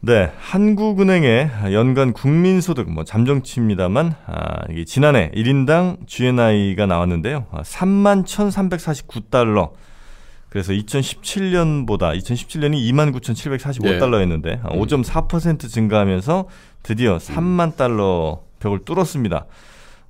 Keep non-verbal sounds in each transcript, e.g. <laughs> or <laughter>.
네, 한국은행의 연간 국민소득 뭐 잠정치입니다만 아, 이게 지난해 1인당 GNI가 나왔는데요. 아, 3 1,349달러. 그래서 2017년보다 2017년이 2 9,745달러였는데 예. 5.4% 아, 음. 증가하면서 드디어 3만 음. 달러 벽을 뚫었습니다.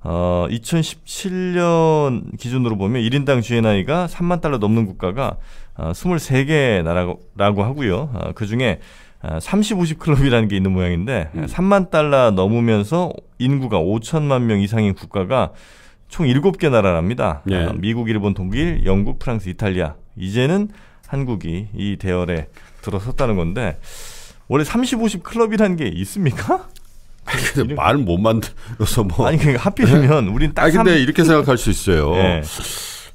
어, 2017년 기준으로 보면 1인당 GNI가 3만 달러 넘는 국가가 23개 아, 나라라고 하고요. 아, 그 중에 30, 아, 50 클럽이라는 게 있는 모양인데 음. 3만 달러 넘으면서 인구가 5천만 명 이상인 국가가 총 7개 나라랍니다. 예. 아, 미국, 일본, 독일, 영국, 프랑스, 이탈리아. 이제는 한국이 이 대열에 들어섰다는 건데 원래 30, 50 클럽이라는 게 있습니까? 근데 말못 만들어서 뭐 아니 그러니까 하필이면 우린 딱 아니, 근데 3... 이렇게 생각할 수 있어요. 예.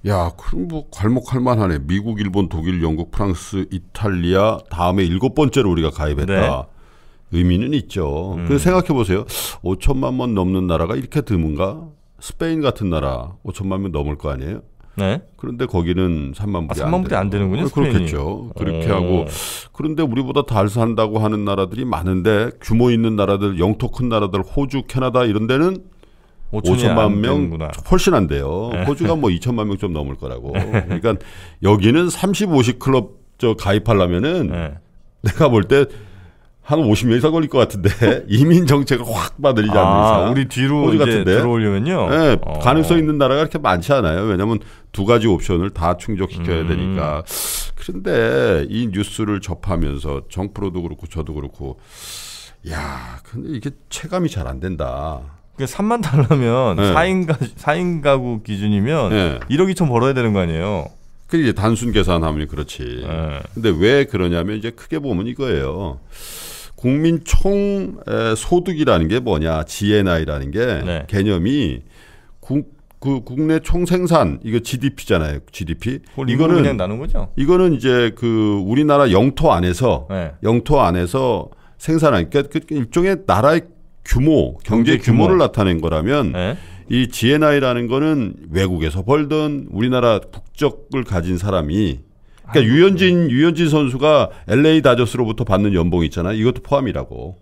야, 그럼 뭐 괄목할 만하네. 미국, 일본, 독일, 영국, 프랑스, 이탈리아 다음에 일곱 번째로 우리가 가입했다. 네. 의미는 있죠. 음. 그 생각해 보세요. 5천만 명 넘는 나라가 이렇게 드문가? 스페인 같은 나라 5천만 명 넘을 거 아니에요? 네. 그런데 거기는 3만 불이 아, 3만 불이 안, 안 되는군요. 어, 스페인이. 그렇겠죠. 그렇게 오. 어. 하고 그런데 우리보다 잘 산다고 하는 나라들이 많은데 규모 있는 나라들, 영토 큰 나라들, 호주, 캐나다 이런 데는 5천만 명 되는구나. 훨씬 안 돼요. 네. 호주가 뭐 2천만 명 좀 넘을 거라고. 네. 그러니까 여기는 30, 50 클럽 저 가입하려면은 네. 내가 볼 때 한 50년 이상 걸릴 것 같은데 <laughs> 이민 정책을 확받들리지 않는 아, 이상 우리 뒤로 호주 같은데 들어오려면요. 네, 어. 가능성 있는 나라가 그렇게 많지 않아요. 왜냐하면 두 가지 옵션을 다 충족시켜야 음. 되니까. 그런데 이 뉴스를 접하면서 정프로도 그렇고 저도 그렇고 야, 근데 이게 체감이 잘 안 된다. 그 3만 달러면 네. 4인, 가, 인 가구 기준이면 네. 1억 2천 벌어야 되는 거 아니에요? 그 이제 단순 계산하면 그렇지. 네. 근데 왜 그러냐면 이제 크게 보면 이거예요. 국민 총 소득이라는 게 뭐냐, GNI라는 게 네. 개념이 국, 그 국내 총생산 이거 GDP잖아요. GDP. 이거는 그냥 나눈 거죠. 이거는 이제 그 우리나라 영토 안에서 네. 영토 안에서 생산하니까 그 일종의 나라의 규모, 경제, 규모. 를 나타낸 거라면 네? 이 GNI라는 거는 외국에서 벌던 우리나라 국적을 가진 사람이 그러니까 아이고. 유현진 유현진 선수가 LA 다저스로부터 받는 연봉 있잖아. 이것도 포함이라고.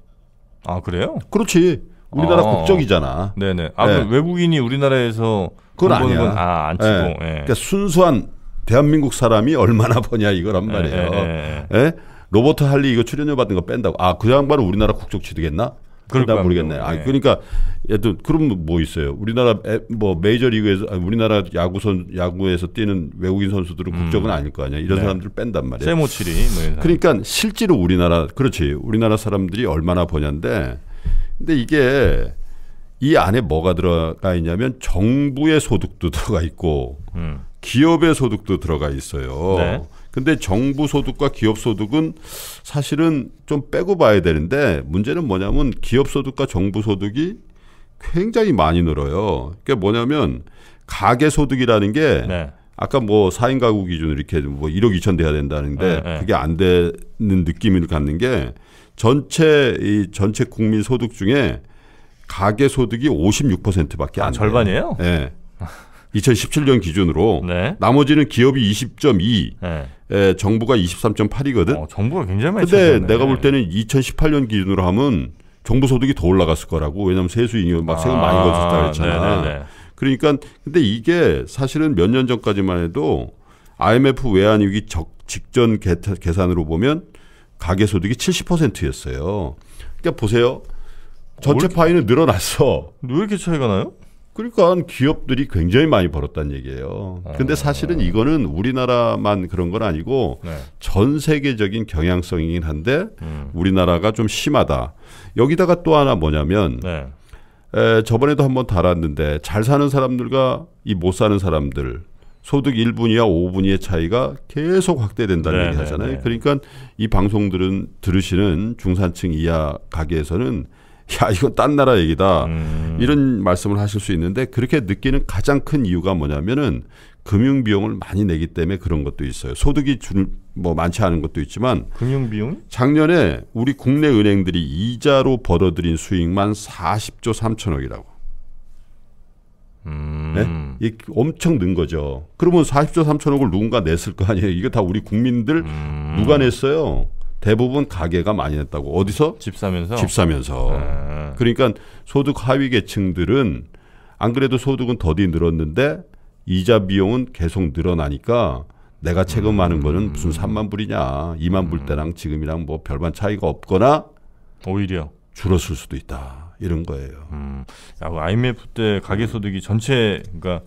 아 그래요? 그렇지. 우리나라 아. 국적이잖아. 네네. 아 네. 외국인이 우리나라에서 그건 아니야. 건, 아, 안 치고. 네. 네. 그러니까 순수한 대한민국 사람이 얼마나 버냐 이걸한 예, 말이에요. 예, 예? 로버트 할리 이거 출연료 받은 거 뺀다고. 아, 그 양반은 우리나라 국적 취득했나? 그러다 모르겠네. 아, 네. 아 그러니까 여튼 그럼 뭐 있어요? 우리나라 에, 뭐 메이저 리그에서 아 우리나라 야구 선 야구에서 뛰는 외국인 선수들은 국적은 음. 아닐 거 아니야. 이런 네. 사람들 뺀단 말이야. 세모칠이 뭐 그러니까 실제로 우리나라 그렇지. 우리나라 사람들이 얼마나 보냐인데 근데 이게 이 안에 뭐가 들어가 있냐면 정부의 소득도 <laughs> 들어가 있고 음. 기업의 소득도 들어가 있어요. 네. 근데 정부 소득과 기업 소득은 사실은 좀 빼고 봐야 되는데 문제는 뭐냐면 기업 소득과 정부 소득이 굉장히 많이 늘어요. 그게 뭐냐면 가계 소득이라는 게 네. 아까 뭐 4인 가구 기준으로 이렇게 뭐 1억 2천 돼야 된다는데 네, 네. 그게 안 되는 느낌을 갖는 게 전체 이 전체 국민 소득 중에 가계 소득이 56%밖에 안 아, 절반이에요? 돼요. 절 네. <laughs> 2017년 기준으로 네. 나머지는 기업이 20.2, 네. 에, 정부가 23.8이거든. 어, 정부가 굉장히 많이. 근데 찾았네. 내가 볼 때는 2018년 기준으로 하면 정부 소득이 더 올라갔을 거라고. 왜냐하면 세수인이 막 세금 많이 걷었다 아, 그랬잖아. 네네네. 네, 네. 그러니까 근데 이게 사실은 몇 년 전까지만 해도 IMF 외환 위기 적 직전 계산으로 보면 가계 소득이 70%였어요. 그러니까 보세요. 전체 파이는 늘어났어. 왜 이렇게 차이가 나요? 그러니까 기업들이 굉장히 많이 벌었다는 얘기예요. 근데 아. 사실은 이거는 우리나라만 그런 건 아니고 네. 전 세계적인 경향성이긴 한데 음. 우리나라가 좀 심하다. 여기다가 또 하나 뭐냐면 네. 에, 저번에도 한 번 달았는데 잘 사는 사람들과 이 못 사는 사람들 소득 1분위와 5분위의 차이가 계속 확대된다는 네, 얘기 네, 하잖아요. 네. 그러니까 이 방송들은 들으시는 중산층 이하 가게에서는 <laughs> 야 이건 딴 나라 얘기다 음. 이런 말씀을 하실 수 있는데 그렇게 느끼는 가장 큰 이유가 뭐냐면은 금융 비용을 많이 내기 때문에 그런 것도 있어요. 소득이 줄 뭐 많지 않은 것도 있지만 금융 비용? 작년에 우리 국내 은행들이 이자로 벌어들인 수익만 40조 3천억이라고. 음. 네? 엄청 는 거죠. 그러면 40조 3천억을 누군가 냈을 거 아니에요. 이게 다 우리 국민들 음. 누가 냈어요? 대부분 가계가 많이 냈다고. 어디서? 집 사면서. 집 사면서. 아. 그러니까 소득 하위 계층들은 안 그래도 소득은 더디 늘었는데 이자 비용은 계속 늘어나니까 내가 체감하는 음. 거는 무슨 3만 불이냐. 2만 불 음. 때랑 지금이랑 뭐 별반 차이가 없거나 오히려 줄었을 수도 있다. 이런 거예요. 음. 야, 그 IMF 때 가계 소득이 전체 그러니까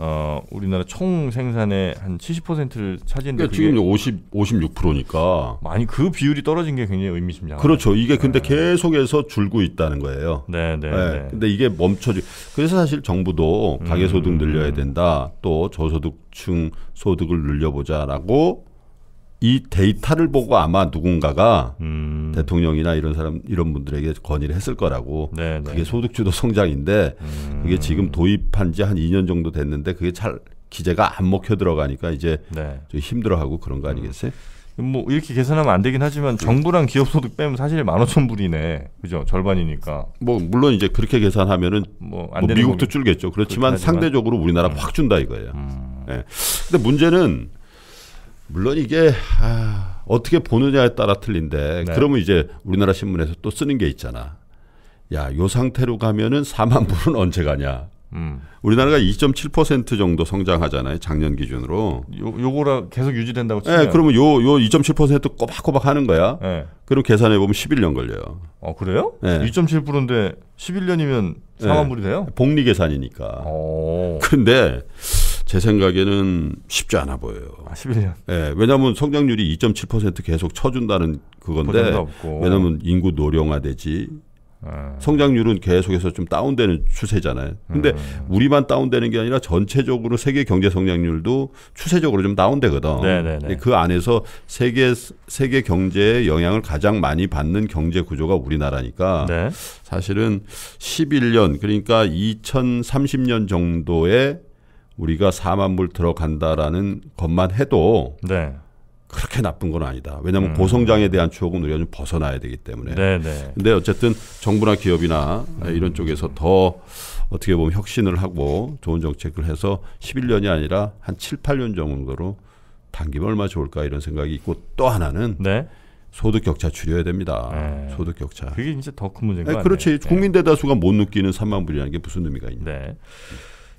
어, 우리나라 총 생산의 한 70%를 차지했는데 그러니까 지금 50 56%니까 많이 그 비율이 떨어진 게 굉장히 의미심장. 그렇죠. 이게 네. 근데 네. 계속해서 줄고 있다는 거예요. 네, 네. 네. 네. 근데 이게 멈춰지. 그래서 사실 정부도 음. 가계 소득 늘려야 된다. 또 저소득층 소득을 늘려보자라고 이 데이터를 보고 아마 누군가가 음. 대통령이나 이런 사람 이런 분들에게 건의를 했을 거라고 네, 네. 그게 소득주도 성장인데 음. 그게 음. 지금 도입한 지 한 2년 정도 됐는데 그게 잘 기재가 안 먹혀 들어가니까 이제 네. 좀 힘들어하고 그런 거 아니겠어요? 음. 뭐 이렇게 계산하면 안 되긴 하지만 네. 정부랑 기업 소득 빼면 사실 만 오천 불이네, 그죠? 절반이니까. 뭐 물론 이제 그렇게 계산하면은 뭐, 뭐 미국도 거면. 줄겠죠. 그렇지만 상대적으로 우리나라 음. 확 준다 이거예요. 음. 네. 근데 문제는 물론 이게 아, 어떻게 보느냐에 따라 틀린데 네. 그러면 이제 우리나라 신문에서 또 쓰는 게 있잖아. 야, 요 상태로 가면은 4만 불은 <laughs> 언제 가냐? 음. 우리나라가 2.7% 정도 성장하잖아요, 작년 기준으로. 요 요거라 계속 유지된다고 치면. 네, 그러면 요요 2.7% 꼬박꼬박 하는 거야. 네. 그럼 계산해 보면 11년 걸려요. 어, 그래요? 네. 2.7%인데 11년이면 4만 네. 불이 돼요? 복리 계산이니까. 오. 어. 근데 제 생각에는 쉽지 않아 보여요. 아, 11년. 예, 왜냐하면 성장률이 2.7% 계속 쳐준다는 그건데, 왜냐하면 인구 노령화되지, 음. 성장률은 계속해서 좀 다운되는 추세잖아요. 근데 음. 우리만 다운되는 게 아니라 전체적으로 세계 경제 성장률도 추세적으로 좀 다운되거든. 네네네. 네, 네. 그 안에서 세계 세계 경제에 영향을 가장 많이 받는 경제 구조가 우리나라니까 네. 사실은 11년 그러니까 2030년 정도에 우리가 4만 불 들어간다라는 것만 해도 네. 그렇게 나쁜 건 아니다. 왜냐하면 음. 보성장에 대한 추억은 우리가 좀 벗어나야 되기 때문에. 네네. 네. 근데 어쨌든 정부나 기업이나 음. 이런 쪽에서 더 어떻게 보면 혁신을 하고 좋은 정책을 해서 11년이 아니라 한 7, 8년 정도로 당기면 얼마 좋을까 이런 생각이 있고 또 하나는 네. 소득 격차 줄여야 됩니다. 네. 소득 격차. 그게 진짜 더큰 문제인 거 네, 그렇지. 국민 네. 대다수가 못 느끼는 3만 불이라는 게 무슨 의미가 있냐. 네.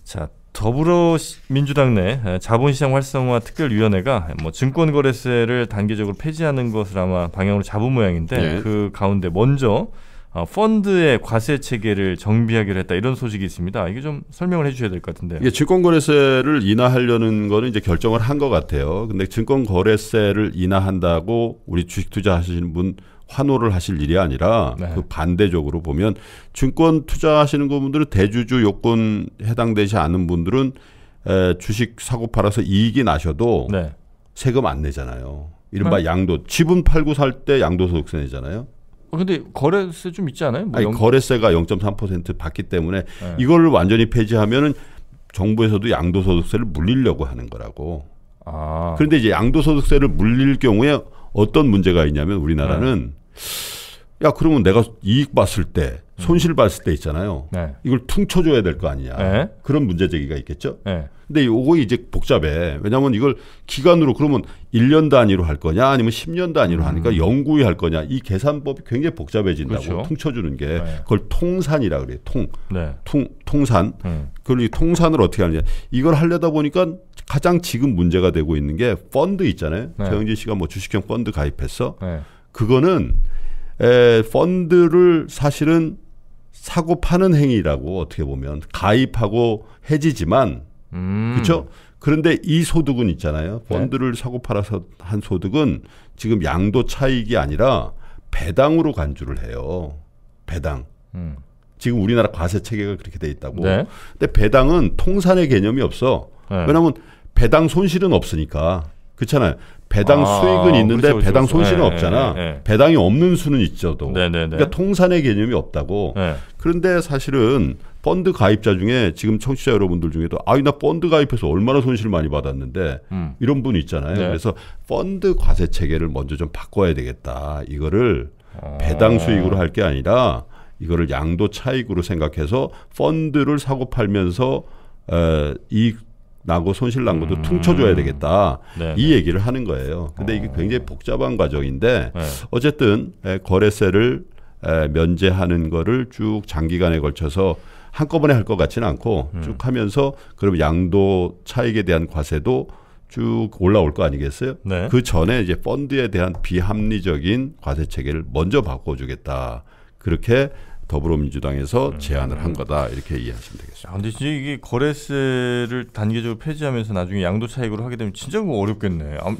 자, 더불어민주당 내 자본시장 활성화 특별위원회가 뭐 증권거래세를 단계적으로 폐지하는 것을 아마 방향으로 잡은 모양인데 예. 그 가운데 먼저 어, 펀드의 과세 체계를 정비하기로 했다 이런 소식이 있습니다. 이게 좀 설명을 해주셔야 될 것같은데 이게 증권거래세를 인하하려는 거는 이제 결정을 한 것 같아요. 근데 증권거래세를 인하한다고 우리 주식 투자하시는 분 환호를 하실 일이 아니라 네. 그 반대적으로 보면 증권 투자하시는 분들은 대주주 요건 해당되지 않은 분들은 에, 주식 사고 팔아서 이익이 나셔도 네. 세금 안 내잖아요. 이른바 네. 양도 지분 팔고 살 때 양도소득세 내잖아요. 어, 근데 거래세 좀 있지 않아요? 뭐 아니, 0... 거래세가 0.3% 받기 때문에 네. 이걸 완전히 폐지하면은 정부에서도 양도소득세를 물리려고 하는 거라고. 아. 그런데 이제 양도소득세를 물릴 경우에 어떤 문제가 있냐면 우리나라는 네. 야 그러면 내가 이익 봤을 때 음. 손실 봤을 때 있잖아요. 네. 이걸 퉁쳐줘야 될 거 아니냐. 네. 그런 문제 제기가 있겠죠. 네. 근데 요거 이제 복잡해. 왜냐하면 이걸 기간으로 그러면 1년 단위로 할 거냐 아니면 10년 단위로 하니까 음. 연구위할 거냐 이 계산법이 굉장히 복잡해진다고 그렇죠. 퉁쳐주는 게 네. 그걸 통산이라 그래요. 통, 통, 네. 통산. 음. 그걸 이 통산을 어떻게 하느냐. 이걸 하려다 보니까 가장 지금 문제가 되고 있는 게 펀드 있잖아요. 네. 정영진 씨가 뭐 주식형 펀드 가입했어. 네. 그거는 에, 펀드를 사실은 사고 파는 행위라고 어떻게 보면 가입하고 해지지만 음. 그렇죠? 그런데 이 소득은 있잖아요. 네. 펀드를 네. 사고 팔아서 한 소득은 지금 양도 차익이 아니라 배당으로 간주를 해요. 배당. 음. 지금 우리나라 과세 체계가 그렇게 돼 있다고. 네. 근데 배당은 통산의 개념이 없어. 네. 왜냐하면 배당 손실은 없으니까. 그렇잖아요. 배당 아, 수익은 있는데 그렇죠, 그렇죠. 배당 그렇죠. 손실은 네, 없잖아. 네, 네. 배당이 없는 수는 있죠도. 네, 네, 네. 그러니까 통산의 개념이 없다고. 그런데 사실은 펀드 가입자 중에 지금 청취자 여러분들 중에도 아이 나 펀드 가입해서 얼마나 손실을 많이 받았는데 음. 이런 분 있잖아요. 그래서 펀드 과세 체계를 먼저 좀 바꿔야 되겠다. 이거를 아. 배당 수익으로 할 게 아니라 이거를 양도 차익으로 생각해서 펀드를 사고 팔면서 에, 이익 나고 손실 난 것도 음. 퉁쳐줘야 되겠다 네네. 이 네. 얘기를 하는 거예요. 근데 이게 어. 굉장히 복잡한 과정인데 네. 어쨌든 거래세를 면제하는 거를 쭉 장기간에 걸쳐서 한꺼번에 할 것 같지는 않고 음. 쭉 음. 하면서 그럼 양도 차익에 대한 과세도 쭉 올라올 거 아니겠어요? 네. 그 전에 이제 펀드에 대한 비합리적인 과세 체계를 먼저 바꿔주겠다. 그렇게 더불어민주당에서 음. 제안을 한 거다 이렇게 이해하시면 되겠습니다. 그런데 아, 진짜 이게 거래세를 단계적으로 폐지하면서 나중에 양도 차익으로 하게 되면 진짜 어렵겠네. 아,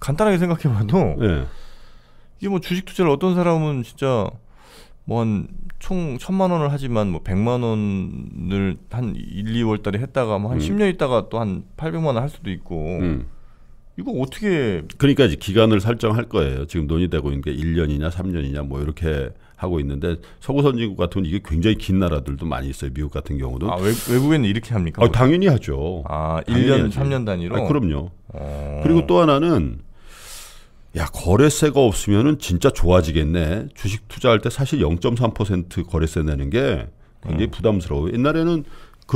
간단하게 생각해봐도 네. 이게 뭐 주식 투자를 어떤 사람은 진짜 뭐 한 총 천만 원을 하지만 뭐 백만 원을 한 1, 2월 달에 했다가 뭐한 음. 10년 있다가 또 한 800만 원 할 수도 있고 음. 이거 어떻게 그러니까 이제 기간을 설정할 거예요. 지금 논의되고 있는 게 1년이냐 3년이냐 뭐 이렇게 하고 있는데 서구 선진국 같은 이게 굉장히 긴 나라들도 많이 있어요. 미국 같은 경우도. 아, 외, 국에는 이렇게 합니까? 아, 당연히 하죠. 아, 당연히 3년 단위로? 아, 그럼요. 어... 그리고 또 하나는 야, 거래세가 없으면은 진짜 좋아지겠네. 주식 투자할 때 사실 0.3% 거래세 내는 게 굉장히 음. 부담스러워 옛날에는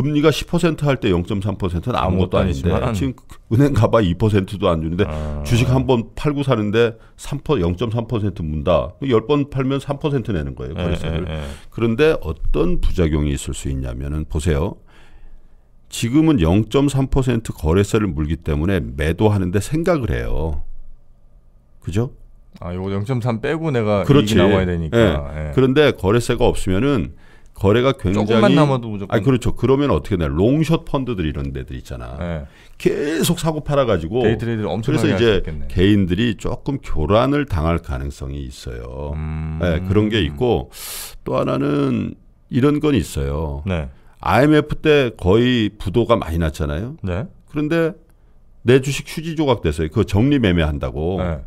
금리가 10%할 때 0.3%는 아무것도 아니지만 지금 은행 가봐 2%도 안 주는데 아. 주식 한 번 팔고 사는데 3% 0.3% 문다. 10번 팔면 3% 내는 거예요. 예, 거래세를. 예, 예. 그런데 어떤 부작용이 있을 수 있냐면은 보세요. 지금은 0.3% 거래세를 물기 때문에 매도하는데 생각을 해요. 그죠? 아, 요거 0.3 빼고 내가 그렇지. 나와야 되니까. 예. 예. 그런데 거래세가 없으면은 거래가 굉장히 조금만 남아도 무조건. 아 그렇죠. 그러면 어떻게 돼? 나 롱숏 펀드들 이런 데들 있잖아. 네. 계속 사고 팔아 가지고 데이트레이드를 엄청 그래서 이제 개인들이 조금 교란을 당할 가능성이 있어요. 음... 네, 그런 게 있고 또 하나는 이런 건 있어요. 네. IMF 때 거의 부도가 많이 났잖아요. 네. 그런데 내 주식 휴지 조각 됐어요. 그 정리 매매한다고. 네.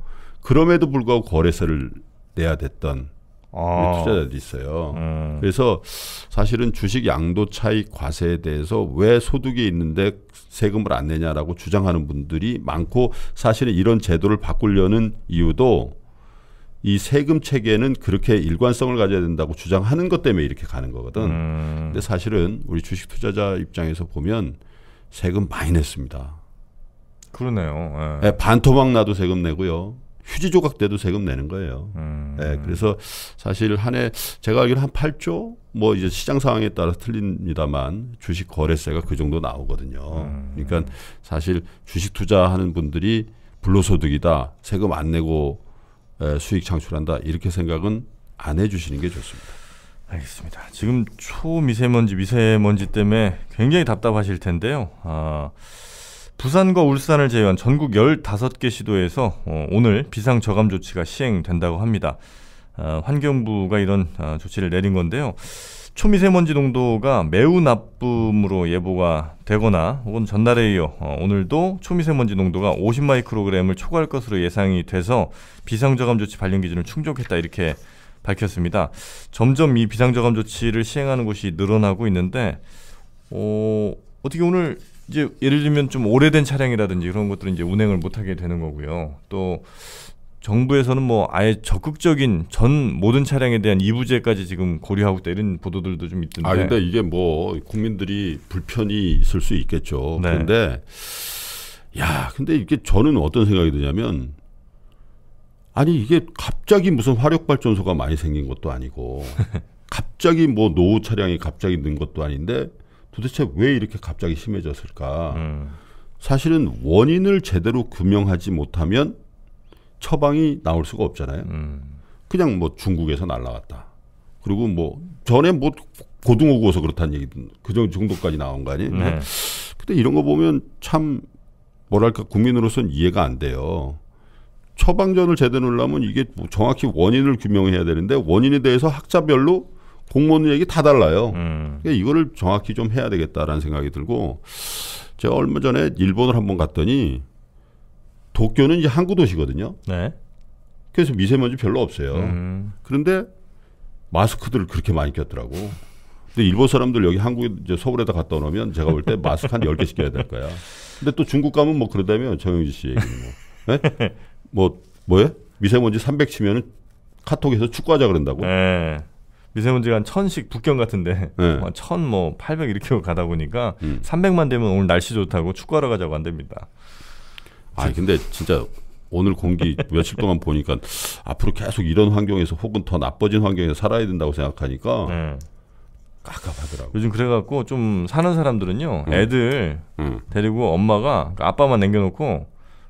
그럼에도 불구하고 거래세를 내야 됐던 아. 투자자들이 있어요. 음. 그래서 사실은 주식 양도 차익 과세에 대해서 왜 소득이 있는데 세금을 안 내냐라고 주장하는 분들이 많고 사실은 이런 제도를 바꾸려는 이유도 이 세금 체계는 그렇게 일관성을 가져야 된다고 주장하는 것 때문에 이렇게 가는 거거든. 음. 근데 사실은 우리 주식 투자자 입장에서 보면 세금 많이 냈습니다. 그러네요. 예. 예, 반토막 나도 세금 내고요. 휴지 조각 때도 세금 내는 거예요. 음. 네, 그래서 사실 한 해 제가 알기로 한 8조 뭐 이제 시장 상황에 따라 틀립니다만 주식 거래세가 그 정도 나오거든요. 음. 그러니까 사실 주식 투자하는 분들이 불로소득이다 세금 안 내고 수익 창출한다 이렇게 생각은 안 해주시는 게 좋습니다. 알겠습니다. 지금 초미세먼지 미세먼지 때문에 굉장히 답답하실 텐데요. 아. 부산과 울산을 제외한 전국 15개 시도에서 어, 오늘 비상저감 조치가 시행된다고 합니다. 어, 환경부가 이런 어, 조치를 내린 건데요. 초미세먼지 농도가 매우 나쁨으로 예보가 되거나 혹은 전날에 이어 오늘도 초미세먼지 농도가 50마이크로그램을 초과할 것으로 예상이 돼서 비상저감 조치 발령 기준을 충족했다 이렇게 밝혔습니다. 점점 이 비상저감 조치를 시행하는 곳이 늘어나고 있는데 어, 어떻게 오늘 이제 예를 들면 좀 오래된 차량이라든지 이런 것들은 이제 운행을 못하게 되는 거고요. 또 정부에서는 뭐 아예 적극적인 전 모든 차량에 대한 이부제까지 지금 고려하고 있다 이런 보도들도 좀 있던데. 아 근데 이게 뭐 국민들이 불편이 있을 수 있겠죠. 네. 그런데 야 근데 이게 저는 어떤 생각이 드냐면 아니 이게 갑자기 무슨 화력 발전소가 많이 생긴 것도 아니고 <laughs> 갑자기 뭐 노후 차량이 갑자기 는 것도 아닌데 도대체 왜 이렇게 갑자기 심해졌을까? 음. 사실은 원인을 제대로 규명하지 못하면 처방이 나올 수가 없잖아요. 음. 그냥 뭐 중국에서 날라왔다. 그리고 뭐 전에 뭐 고등어 구워서 그렇다는 얘기 든그 정도까지 나온 거 아니에요. 네. 근데 이런 거 보면 참 뭐랄까 국민으로서는 이해가 안 돼요. 처방전을 제대로 하려면 이게 뭐 정확히 원인을 규명해야 되는데 원인에 대해서 학자별로 공무원 얘기 다 달라요. 음. 그러니까 이거를 정확히 좀 해야 되겠다라는 생각이 들고 제가 얼마 전에 일본을 한 번 갔더니 도쿄는 이제 항구 도시거든요. 네. 그래서 미세먼지 별로 없어요. 음. 그런데 마스크들을 그렇게 많이 꼈더라고. 근데 일본 사람들 여기 한국에 이제 서울에다 갔다 오면 제가 볼 때 <laughs> 마스크 한 열개씩 껴야 될 거야. 근데 또 중국 가면 뭐 그러다며 정영지 씨 얘기는 뭐. 네? <laughs> 뭐 뭐예? 미세먼지 300 치면은 카톡에서 축구하자 그런다고. 네. 미세먼지가 한천식 북경 같은데 네. 천뭐 <laughs> 800 뭐 이렇게 가다 보니까 음. 300만 되면 오늘 날씨 좋다고 축구하러 가자고 안 됩니다. 아 근데 진짜 오늘 공기 며칠 동안 <laughs> 보니까 앞으로 계속 이런 환경에서 혹은 더 나빠진 환경에서 살아야 된다고 생각하니까 네. 깝깝하더라고. 요즘 그래갖고 좀 사는 사람들은요 음. 애들 음. 데리고 엄마가 그러니까 아빠만 남겨놓고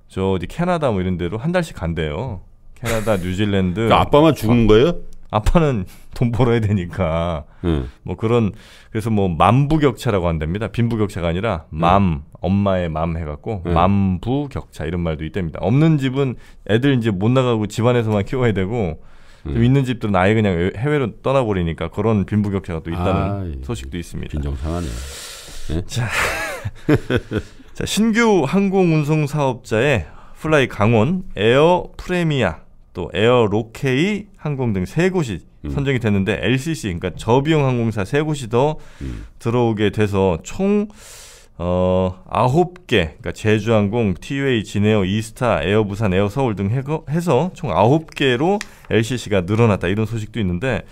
저 어디 캐나다 뭐 이런 데로 한 달씩 간대요. 캐나다, 뉴질랜드. 그러니까 아빠만 죽은 거예요? 아빠는 <laughs> 돈 벌어야 되니까 음. 뭐 그런 그래서 뭐 만부격차라고 한답니다. 빈부격차가 아니라 맘 음. 엄마의 맘 해갖고 음. 만부격차 이런 말도 있답니다. 없는 집은 애들 이제 못 나가고 집안에서만 키워야 되고 음. 있는 집들은 아예 그냥 해외로 떠나버리니까 그런 빈부격차가 또 있다는 아, 소식도 있습니다. 빈정상하네요. 네? 자, <laughs> 자 신규 항공운송 사업자의 플라이 강원 에어 프레미아 또 에어 로케이 항공 등 세 곳이 음. 선정이 됐는데 LCC 그러니까 저비용 항공사 세 곳이 더 음. 들어오게 돼서 총 어, 9개, 그러니까 제주항공, TUA, 진에어, 이스타, 에어부산, 에어서울 등 해서 총 9개로 LCC가 늘어났다 이런 소식도 있는데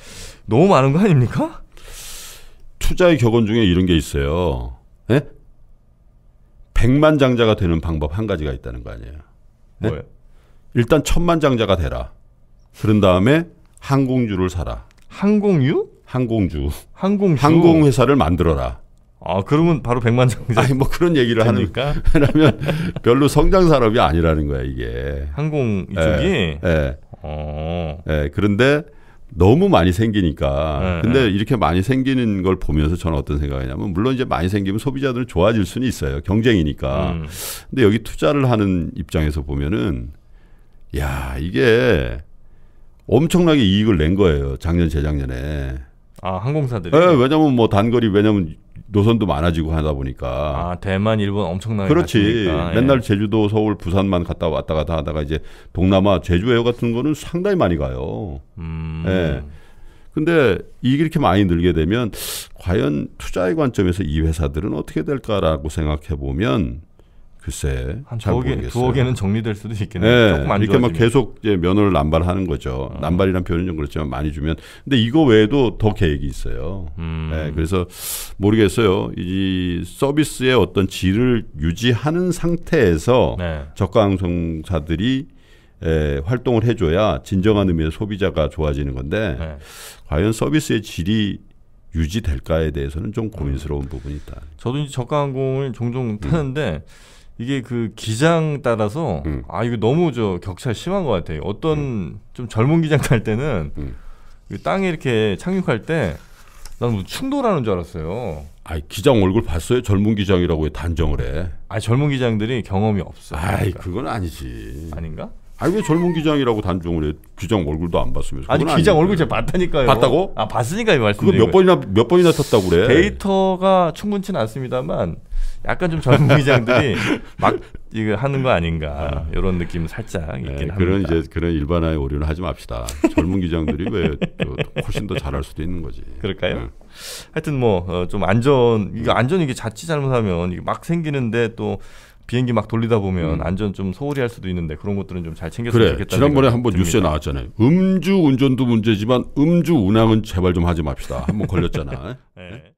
너무 많은 거 아닙니까? 투자의 격언 중에 이런 게 있어요. 예? 0만 장자가 되는 방법 한 가지가 있다는 거 아니에요? 네? 뭐예요? 일단 천만장자가 되라. 그런 다음에 항공주를 사라. 항공유? 항공주. 항공주. 항공회사를 만들어라. 아 그러면 바로 백만 장자. 아니 뭐 그런 얘기를 됩니까? 하는. <laughs> 왜냐면 별로 성장 산업이 아니라는 거야 이게. 항공 예, 이쪽이. 예. 예. 어. 예. 그런데 너무 많이 생기니까. 예, 근데 예. 이렇게 많이 생기는 걸 보면서 저는 어떤 생각이냐면 물론 이제 많이 생기면 소비자들은 좋아질 수는 있어요. 경쟁이니까. 음. 근데 여기 투자를 하는 입장에서 보면은 야 이게 엄청나게 이익을 낸 거예요 작년 재작년에. 아 항공사들이. 네, 왜냐면 뭐 단거리 왜냐면 노선도 많아지고 하다 보니까. 아 대만 일본 엄청나게. 그렇지. 예. 맨날 제주도 서울 부산만 갔다 왔다 갔다 하다가 이제 동남아 제주에어 같은 거는 상당히 많이 가요. 음. 네. 근데 이익이 이렇게 많이 늘게 되면 과연 투자의 관점에서 이 회사들은 어떻게 될까라고 생각해 보면 글쎄 한잘 모르겠어요. 두어 개는 정리될 수도 있겠네요. 네. 조금 안그러니막 계속 이제 면허를 남발하는 거죠. 어. 남발이란 표현은 좀 그렇지만 많이 주면. 근데 이거 외에도 더 계획이 있어요. 음. 네. 그래서 모르겠어요. 이 서비스의 어떤 질을 유지하는 상태에서 네. 저가 항공사들이 에, 활동을 해줘야 진정한 의미의 소비자가 좋아지는 건데 네. 과연 서비스의 질이 유지될까에 대해서는 좀 고민스러운 음. 부분이 있다. 저도 이제 저가 항공을 종종 음. 타는데. 음. 이게 그 기장 따라서 음. 아 이거 너무 저 격차 심한 것 같아요. 어떤 음. 좀 젊은 기장 탈 때는 음. 땅에 이렇게 착륙할 때난뭐 충돌하는 줄 알았어요. 아 기장 얼굴 봤어요? 젊은 기장이라고 단정을 해? 아 젊은 기장들이 경험이 없어. 아이 그러니까. 그건 아니지. 아닌가? 아니 왜 젊은 기장이라고 단종을 해? 기장 얼굴도 안 봤으면서. 아니 기장 아니에 얼굴 제가 봤다니까요. 봤다고? 아 봤으니까 이 말씀. 그거 몇 번이나 몇 번이나 탔다고 그래. 데이터가 충분치는 않습니다만 약간 좀 젊은 <laughs> 기장들이 막 이거 하는 거 아닌가 아. 이런 느낌 살짝 네, 있긴 네, 합니다. 그런 이제 그런 일반화의 오류는 하지 맙시다. 젊은 기장들이 왜 훨씬 더 잘할 수도 있는 거지. 그럴까요? 네. 하여튼 뭐좀 어, 안전 이거 안전 이게 자칫 잘못하면 이게 막 생기는데 또 비행기 막 돌리다 보면 음. 안전 좀 소홀히 할 수도 있는데 그런 것들은 좀 잘 챙겼으면 그래, 좋겠다. 지난번에 한번 뉴스에 나왔잖아요. 음주 운전도 문제지만 음주 운항은 제발 좀 하지 맙시다. 한번 걸렸잖아. <laughs> 네. 네?